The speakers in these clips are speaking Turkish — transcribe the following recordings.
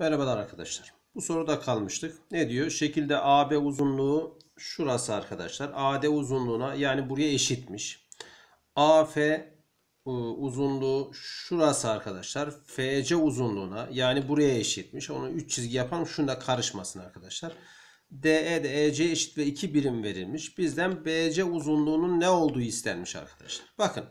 Merhabalar arkadaşlar. Bu soruda kalmıştık. Ne diyor? Şekilde AB uzunluğu şurası arkadaşlar. AD uzunluğuna yani buraya eşitmiş. AF e, uzunluğu şurası arkadaşlar. FC uzunluğuna yani buraya eşitmiş. Onu 3 çizgi yapalım. Şunda karışmasın arkadaşlar. E DE de EC eşit ve 2 birim verilmiş. Bizden BC uzunluğunun ne olduğu istenmiş arkadaşlar. Bakın.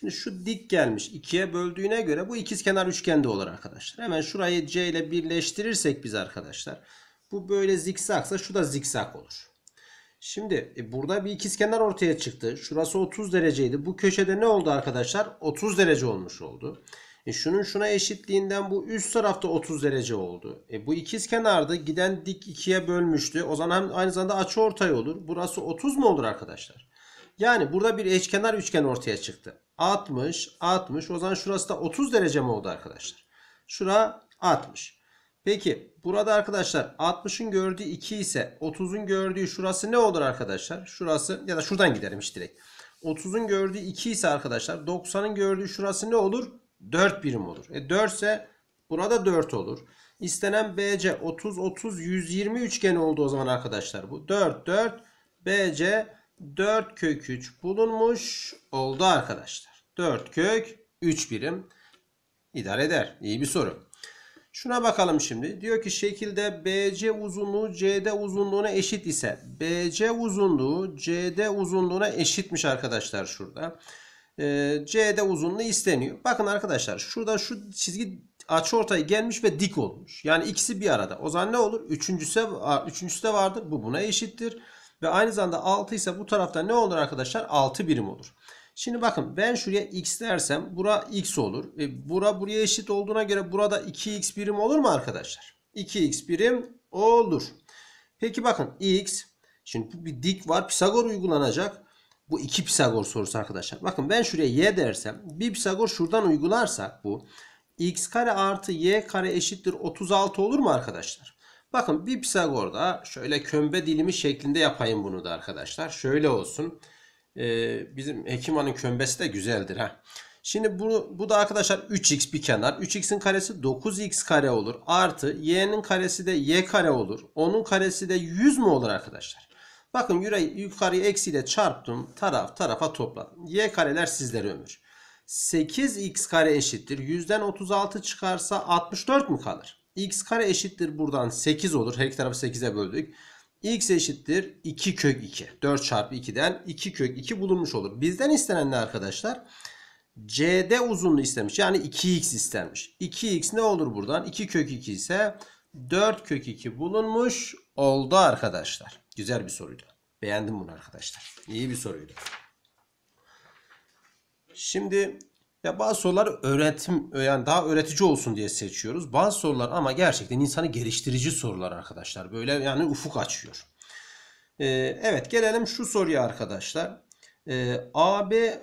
Şimdi şu dik gelmiş. 2'ye böldüğüne göre bu ikizkenar üçgende olur arkadaşlar. Hemen şurayı C ile birleştirirsek biz arkadaşlar. Bu böyle zikzaksa şu da zikzak olur. Şimdi e, burada bir ikizkenar ortaya çıktı. Şurası 30 dereceydi. Bu köşede ne oldu arkadaşlar? 30 derece olmuş oldu. E şunun şuna eşitliğinden bu üst tarafta 30 derece oldu. E bu ikiz kenarda giden dik 2'ye bölmüştü. O zaman aynı zamanda açı ortay olur. Burası 30 mu olur arkadaşlar? Yani burada bir eşkenar üçgen ortaya çıktı. 60, 60. O zaman şurası da 30 derece mi oldu arkadaşlar? Şura 60. Peki burada arkadaşlar 60'ın gördüğü 2 ise 30'un gördüğü şurası ne olur arkadaşlar? Şurası ya da şuradan giderim işte direkt. 30'un gördüğü 2 ise arkadaşlar 90'ın gördüğü şurası ne olur? 4 birim olur. E 4 ise burada 4 olur. İstenen BC 30 30 120 üçgeni oldu o zaman arkadaşlar bu. 4 4 BC 4 kök 3 bulunmuş oldu arkadaşlar. 4 kök 3 birim idare eder. İyi bir soru. Şuna bakalım şimdi. Diyor ki şekilde BC uzunluğu CD uzunluğuna eşit ise BC uzunluğu CD uzunluğuna eşitmiş arkadaşlar şurada. Ee, CD uzunluğu isteniyor. Bakın arkadaşlar şurada şu çizgi açı ortaya gelmiş ve dik olmuş. Yani ikisi bir arada. O zaman ne olur? Üçüncüsü, üçüncüsü de vardır. Bu buna eşittir. Ve aynı zamanda 6 ise bu tarafta ne olur arkadaşlar? 6 birim olur. Şimdi bakın ben şuraya x dersem bura x olur. E, bura buraya eşit olduğuna göre burada 2x birim olur mu arkadaşlar? 2x birim olur. Peki bakın x. Şimdi bu bir dik var. Pisagor uygulanacak. Bu iki Pisagor sorusu arkadaşlar. Bakın ben şuraya y dersem bir Pisagor şuradan uygularsak bu x kare artı y kare eşittir 36 olur mu arkadaşlar? Bakın bir Pisagor'da şöyle kömbe dilimi şeklinde yapayım bunu da arkadaşlar. Şöyle olsun. Ee, bizim Hekiman'ın kömbesi de güzeldir. ha. Şimdi bu, bu da arkadaşlar 3x bir kenar. 3x'in karesi 9x kare olur. Artı y'nin karesi de y kare olur. Onun karesi de 100 mu olur arkadaşlar? Bakın yukarıyı eksiyle çarptım. Taraf tarafa topladım. Y kareler sizlere ömür. 8x kare eşittir. 100'den 36 çıkarsa 64 mu kalır? x kare eşittir buradan 8 olur. Her iki tarafı 8'e böldük. x eşittir 2 kök 2. 4 çarpı 2'den 2 kök 2 bulunmuş olur. Bizden istenen ne arkadaşlar? CD uzunluğu istemiş. Yani 2x istenmiş. 2x ne olur buradan? 2 kök 2 ise 4 kök 2 bulunmuş oldu arkadaşlar. Güzel bir soruydu. Beğendim bunu arkadaşlar. İyi bir soruydu. Şimdi ya bazı sorular öğretim yani daha öğretici olsun diye seçiyoruz. Bazı sorular ama gerçekten insanı geliştirici sorular arkadaşlar. Böyle yani ufuk açıyor. Ee, evet gelelim şu soruya arkadaşlar. Ee, AB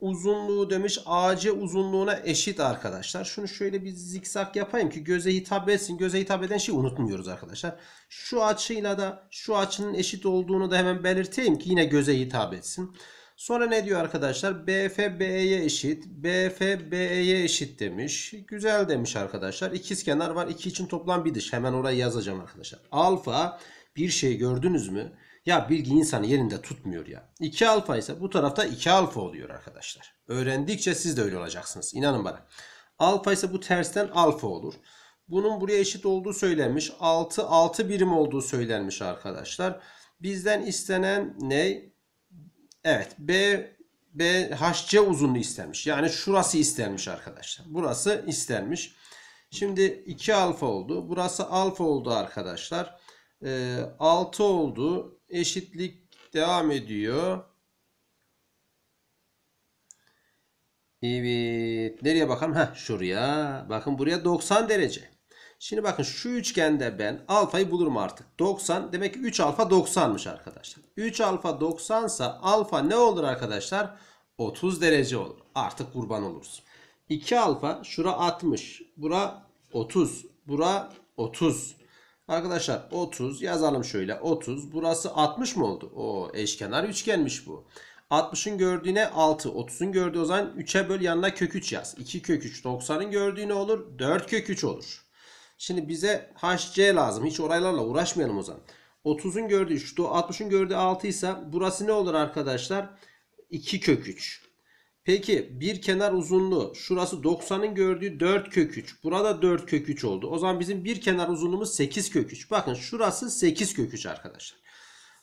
uzunluğu demiş AC uzunluğuna eşit arkadaşlar. Şunu şöyle bir zikzak yapayım ki göze hitap etsin. Göze hitap eden şeyi unutmuyoruz arkadaşlar. Şu açıyla da şu açının eşit olduğunu da hemen belirteyim ki yine göze hitap etsin. Sonra ne diyor arkadaşlar? BF BE'ye eşit. BF BE'ye eşit demiş. Güzel demiş arkadaşlar. İkiz kenar var. İki için toplam bir dış. Hemen oraya yazacağım arkadaşlar. Alfa bir şey gördünüz mü? Ya bilgi insanı yerinde tutmuyor ya. 2 alfa ise bu tarafta 2 alfa oluyor arkadaşlar. Öğrendikçe siz de öyle olacaksınız. İnanın bana. Alfa ise bu tersten alfa olur. Bunun buraya eşit olduğu söylenmiş. 6 6 birim olduğu söylenmiş arkadaşlar. Bizden istenen ne? Evet B B HC uzunluğu istenmiş. Yani şurası istenmiş arkadaşlar. Burası istenmiş. Şimdi 2 alfa oldu. Burası alfa oldu arkadaşlar. E, ee, 6 oldu. Eşitlik devam ediyor. Evet. Nereye bakalım? Heh, şuraya. Bakın buraya 90 derece. Şimdi bakın şu üçgende ben alfayı bulurum artık. 90 demek ki 3 alfa 90'mış arkadaşlar. 3 alfa 90 ise alfa ne olur arkadaşlar? 30 derece olur. Artık kurban oluruz. 2 alfa şura 60. Bura 30. Bura 30. Arkadaşlar 30 yazalım şöyle 30. Burası 60 mı oldu? O eşkenar üçgenmiş bu. 60'ın gördüğüne 6. 30'un gördüğü o zaman 3'e böl yanına kök 3 yaz. 2 kök 3. 90'ın gördüğüne olur? 4 kök 3 olur. Şimdi bize HC lazım. Hiç oraylarla uğraşmayalım o zaman. 30'un gördüğü 3'tü. 60'un gördüğü 6 ise burası ne olur arkadaşlar? 2 kök 3. Peki bir kenar uzunluğu şurası 90'ın gördüğü 4 kök 3. Burada 4 kök 3 oldu. O zaman bizim bir kenar uzunluğumuz 8 kök 3. Bakın şurası 8 kök 3 arkadaşlar.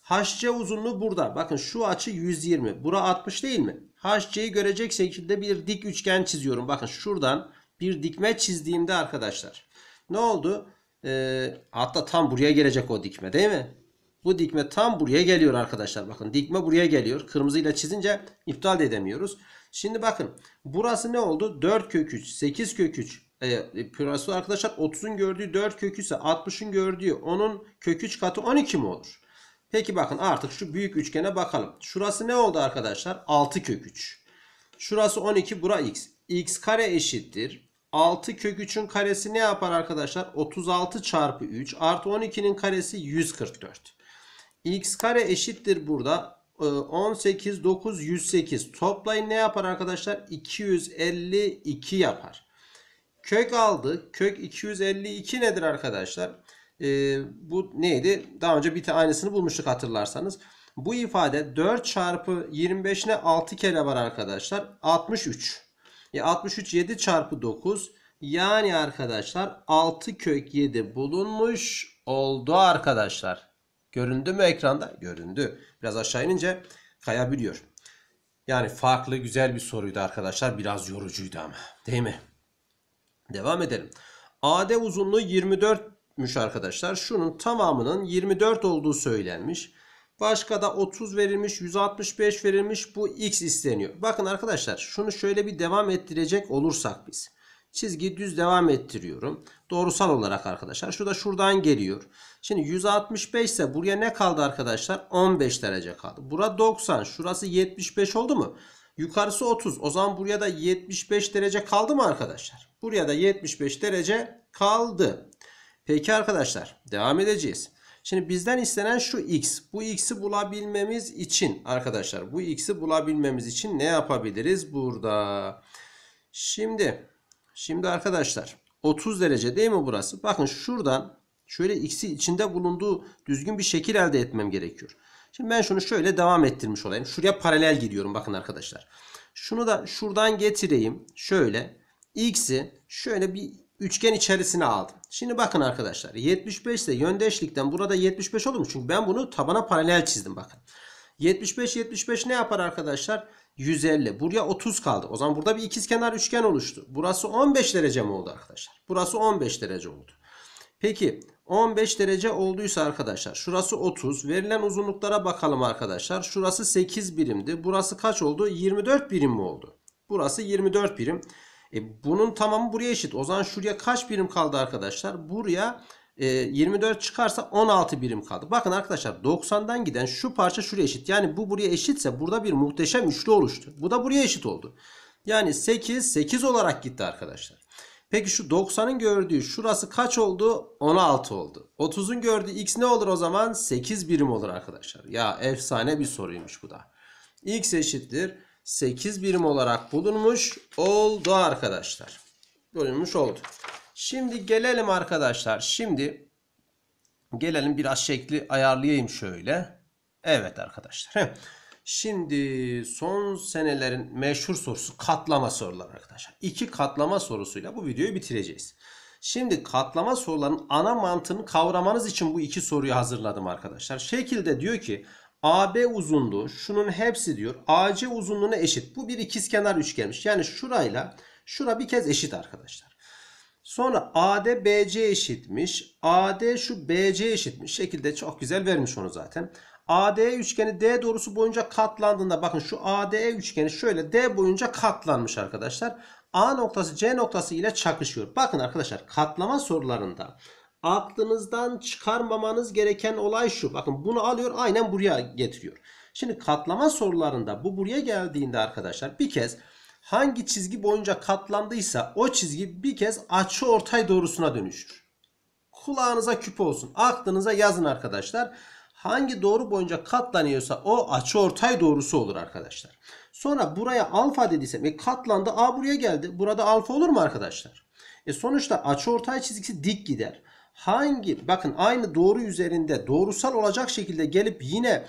HC uzunluğu burada. Bakın şu açı 120. Bura 60 değil mi? HC'yi görecek şekilde bir dik üçgen çiziyorum. Bakın şuradan bir dikme çizdiğimde arkadaşlar ne oldu? Ee, hatta tam buraya gelecek o dikme değil mi? Bu dikme tam buraya geliyor arkadaşlar. Bakın dikme buraya geliyor. Kırmızıyla çizince iptal edemiyoruz. Şimdi bakın burası ne oldu? 4 kök 3, 8 kök 3, e, ee, arkadaşlar 30'un gördüğü 4 kök ise 60'ın gördüğü 10'un kök 3 katı 12 mi olur? Peki bakın artık şu büyük üçgene bakalım. Şurası ne oldu arkadaşlar? 6 kök 3. Şurası 12 bura x. x kare eşittir. 6 kök 3'ün karesi ne yapar arkadaşlar? 36 çarpı 3 artı 12'nin karesi 144. X kare eşittir burada. 18, 9, 108. Toplayın ne yapar arkadaşlar? 252 yapar. Kök aldı. Kök 252 nedir arkadaşlar? Ee, bu neydi? Daha önce bir aynısını bulmuştuk hatırlarsanız. Bu ifade 4 çarpı 25'ine 6 kere var arkadaşlar. 63. E 63 7 çarpı 9. Yani arkadaşlar 6 kök 7 bulunmuş oldu arkadaşlar. Göründü mü ekranda? Göründü. Biraz aşağı inince kayabiliyor. Yani farklı güzel bir soruydu arkadaşlar. Biraz yorucuydu ama. Değil mi? Devam edelim. AD uzunluğu 24'müş arkadaşlar. Şunun tamamının 24 olduğu söylenmiş. Başka da 30 verilmiş, 165 verilmiş. Bu x isteniyor. Bakın arkadaşlar şunu şöyle bir devam ettirecek olursak biz. Çizgi düz devam ettiriyorum. Doğrusal olarak arkadaşlar. Şu da şuradan geliyor. Şimdi 165 ise buraya ne kaldı arkadaşlar? 15 derece kaldı. Bura 90. Şurası 75 oldu mu? Yukarısı 30. O zaman buraya da 75 derece kaldı mı arkadaşlar? Buraya da 75 derece kaldı. Peki arkadaşlar devam edeceğiz. Şimdi bizden istenen şu x. Bu x'i bulabilmemiz için arkadaşlar bu x'i bulabilmemiz için ne yapabiliriz burada? Şimdi şimdi arkadaşlar 30 derece değil mi burası? Bakın şuradan şöyle x'i içinde bulunduğu düzgün bir şekil elde etmem gerekiyor. Şimdi ben şunu şöyle devam ettirmiş olayım. Şuraya paralel gidiyorum bakın arkadaşlar. Şunu da şuradan getireyim. Şöyle x'i şöyle bir üçgen içerisine aldım. Şimdi bakın arkadaşlar 75 ise yöndeşlikten burada 75 olur mu? Çünkü ben bunu tabana paralel çizdim bakın. 75 75 ne yapar arkadaşlar? 150. Buraya 30 kaldı. O zaman burada bir ikizkenar üçgen oluştu. Burası 15 derece mi oldu arkadaşlar? Burası 15 derece oldu. Peki 15 derece olduysa arkadaşlar şurası 30. Verilen uzunluklara bakalım arkadaşlar. Şurası 8 birimdi. Burası kaç oldu? 24 birim mi oldu? Burası 24 birim. E, bunun tamamı buraya eşit. O zaman şuraya kaç birim kaldı arkadaşlar? Buraya e, 24 çıkarsa 16 birim kaldı. Bakın arkadaşlar 90'dan giden şu parça şuraya eşit. Yani bu buraya eşitse burada bir muhteşem üçlü oluştu. Bu da buraya eşit oldu. Yani 8 8 olarak gitti arkadaşlar. Peki şu 90'ın gördüğü şurası kaç oldu? 16 oldu. 30'un gördüğü x ne olur o zaman? 8 birim olur arkadaşlar. Ya efsane bir soruymuş bu da. x eşittir 8 birim olarak bulunmuş oldu arkadaşlar. bulunmuş oldu. Şimdi gelelim arkadaşlar. Şimdi gelelim biraz şekli ayarlayayım şöyle. Evet arkadaşlar. Şimdi son senelerin meşhur sorusu katlama soruları arkadaşlar. İki katlama sorusuyla bu videoyu bitireceğiz. Şimdi katlama sorularının ana mantığını kavramanız için bu iki soruyu hazırladım arkadaşlar. Şekilde diyor ki AB uzunluğu şunun hepsi diyor AC uzunluğuna eşit. Bu bir ikizkenar üçgenmiş. Yani şurayla şura bir kez eşit arkadaşlar. Sonra AD BC eşitmiş. AD şu BC eşitmiş. Şekilde çok güzel vermiş onu zaten. AD üçgeni D doğrusu boyunca katlandığında bakın şu ADE üçgeni şöyle D boyunca katlanmış arkadaşlar. A noktası C noktası ile çakışıyor. Bakın arkadaşlar katlama sorularında aklınızdan çıkarmamanız gereken olay şu. Bakın bunu alıyor aynen buraya getiriyor. Şimdi katlama sorularında bu buraya geldiğinde arkadaşlar bir kez hangi çizgi boyunca katlandıysa o çizgi bir kez açı ortay doğrusuna dönüşür. Kulağınıza küpe olsun. Aklınıza yazın arkadaşlar. Hangi doğru boyunca katlanıyorsa o açı ortay doğrusu olur arkadaşlar. Sonra buraya alfa dediysem e katlandı a buraya geldi. Burada alfa olur mu arkadaşlar? E sonuçta açı ortay çizgisi dik gider hangi bakın aynı doğru üzerinde doğrusal olacak şekilde gelip yine e,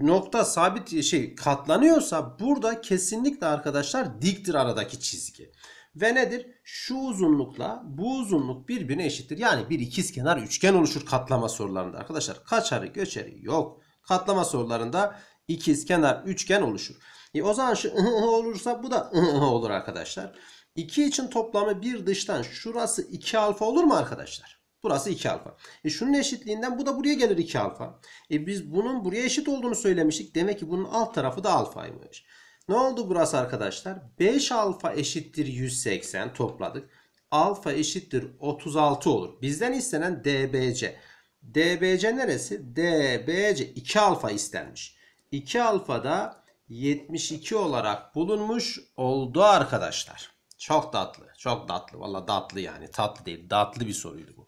nokta sabit e, şey katlanıyorsa burada kesinlikle arkadaşlar diktir aradaki çizgi. Ve nedir? Şu uzunlukla bu uzunluk birbirine eşittir. Yani bir ikizkenar üçgen oluşur katlama sorularında arkadaşlar. Kaçarı göçeri yok. Katlama sorularında ikizkenar üçgen oluşur. E o zaman şu olursa bu da olur arkadaşlar. 2 için toplamı bir dıştan şurası 2 alfa olur mu arkadaşlar? Burası 2 alfa. E şunun eşitliğinden bu da buraya gelir 2 alfa. E biz bunun buraya eşit olduğunu söylemiştik. Demek ki bunun alt tarafı da alfaymış. Ne oldu burası arkadaşlar? 5 alfa eşittir 180 topladık. Alfa eşittir 36 olur. Bizden istenen DBC. DBC neresi? DBC 2 alfa istenmiş. 2 alfa da 72 olarak bulunmuş oldu arkadaşlar. Çok tatlı. Çok tatlı. Valla tatlı yani. Tatlı değil. Tatlı bir soruydu bu.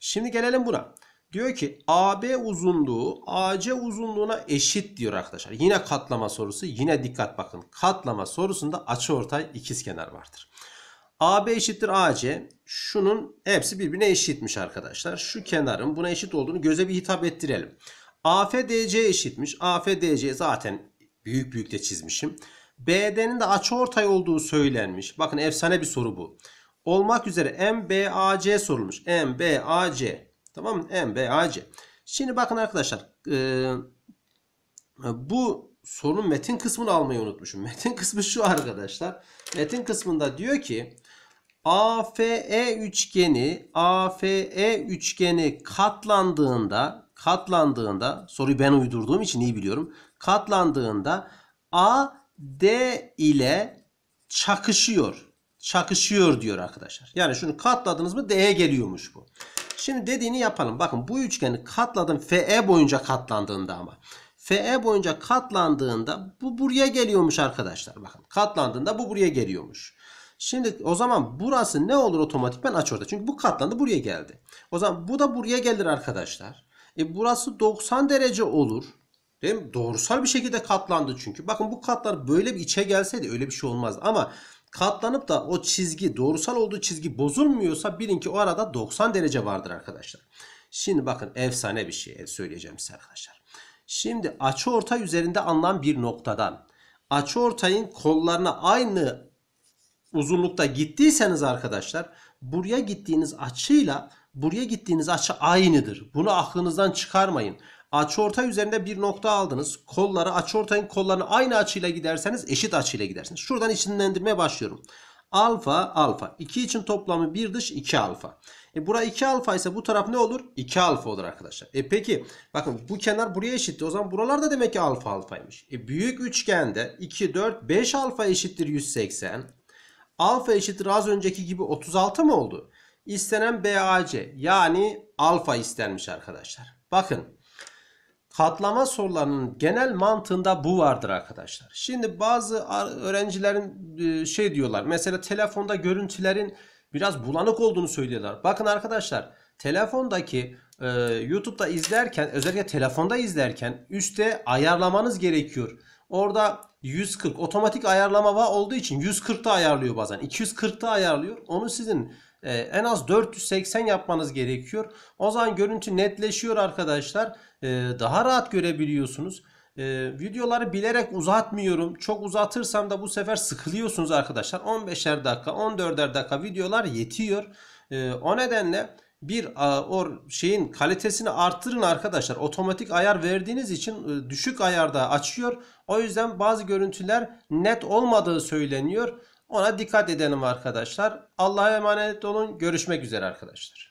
Şimdi gelelim buna. Diyor ki AB uzunluğu AC uzunluğuna eşit diyor arkadaşlar. Yine katlama sorusu. Yine dikkat bakın. Katlama sorusunda açıortay ikizkenar vardır. AB eşittir AC. Şunun hepsi birbirine eşitmiş arkadaşlar. Şu kenarın buna eşit olduğunu göze bir hitap ettirelim. AFDC eşitmiş. AFDC zaten büyük büyük de çizmişim. BD'nin de açıortay olduğu söylenmiş. Bakın efsane bir soru bu olmak üzere MBAC sorulmuş. MBAC. Tamam mı? MBAC. Şimdi bakın arkadaşlar. E, bu sorunun metin kısmını almayı unutmuşum. Metin kısmı şu arkadaşlar. Metin kısmında diyor ki AFE üçgeni AFE üçgeni katlandığında katlandığında soruyu ben uydurduğum için iyi biliyorum. Katlandığında A D ile çakışıyor çakışıyor diyor arkadaşlar. Yani şunu katladınız mı D'ye geliyormuş bu. Şimdi dediğini yapalım. Bakın bu üçgeni katladım FE boyunca katlandığında ama. FE boyunca katlandığında bu buraya geliyormuş arkadaşlar. Bakın katlandığında bu buraya geliyormuş. Şimdi o zaman burası ne olur otomatikman aç orada. Çünkü bu katlandı buraya geldi. O zaman bu da buraya gelir arkadaşlar. E burası 90 derece olur. Değil mi? Doğrusal bir şekilde katlandı çünkü. Bakın bu katlar böyle bir içe gelseydi öyle bir şey olmazdı. Ama katlanıp da o çizgi doğrusal olduğu çizgi bozulmuyorsa bilin ki o arada 90 derece vardır arkadaşlar. Şimdi bakın efsane bir şey söyleyeceğim size arkadaşlar. Şimdi açıortay üzerinde alınan bir noktadan açıortayın kollarına aynı uzunlukta gittiyseniz arkadaşlar buraya gittiğiniz açıyla buraya gittiğiniz açı aynıdır. Bunu aklınızdan çıkarmayın. Açıortay üzerinde bir nokta aldınız. Kolları açıortayın kollarını aynı açıyla giderseniz eşit açıyla gidersiniz. Şuradan içinlendirmeye başlıyorum. Alfa alfa. 2 için toplamı 1 dış 2 alfa. E bura 2 alfa ise bu taraf ne olur? 2 alfa olur arkadaşlar. E peki bakın bu kenar buraya eşitti. O zaman buralarda demek ki alfa alfaymış. E büyük üçgende 2 4 5 alfa eşittir 180. Alfa eşittir az önceki gibi 36 mı oldu? İstenen BAC yani alfa istenmiş arkadaşlar. Bakın Patlama sorularının genel mantığında bu vardır arkadaşlar. Şimdi bazı öğrencilerin e, şey diyorlar. Mesela telefonda görüntülerin biraz bulanık olduğunu söylüyorlar. Bakın arkadaşlar telefondaki e, YouTube'da izlerken özellikle telefonda izlerken üstte ayarlamanız gerekiyor. Orada 140 otomatik ayarlama var olduğu için 140'ta ayarlıyor bazen. 240'ta ayarlıyor. Onu sizin e, en az 480 yapmanız gerekiyor. O zaman görüntü netleşiyor arkadaşlar. E, daha rahat görebiliyorsunuz. E, videoları bilerek uzatmıyorum. Çok uzatırsam da bu sefer sıkılıyorsunuz arkadaşlar. 15'er dakika 14'er dakika videolar yetiyor. E, o nedenle bir or şeyin kalitesini artırın arkadaşlar. Otomatik ayar verdiğiniz için e, düşük ayarda açıyor. O yüzden bazı görüntüler net olmadığı söyleniyor. Ona dikkat edelim arkadaşlar. Allah'a emanet olun. Görüşmek üzere arkadaşlar.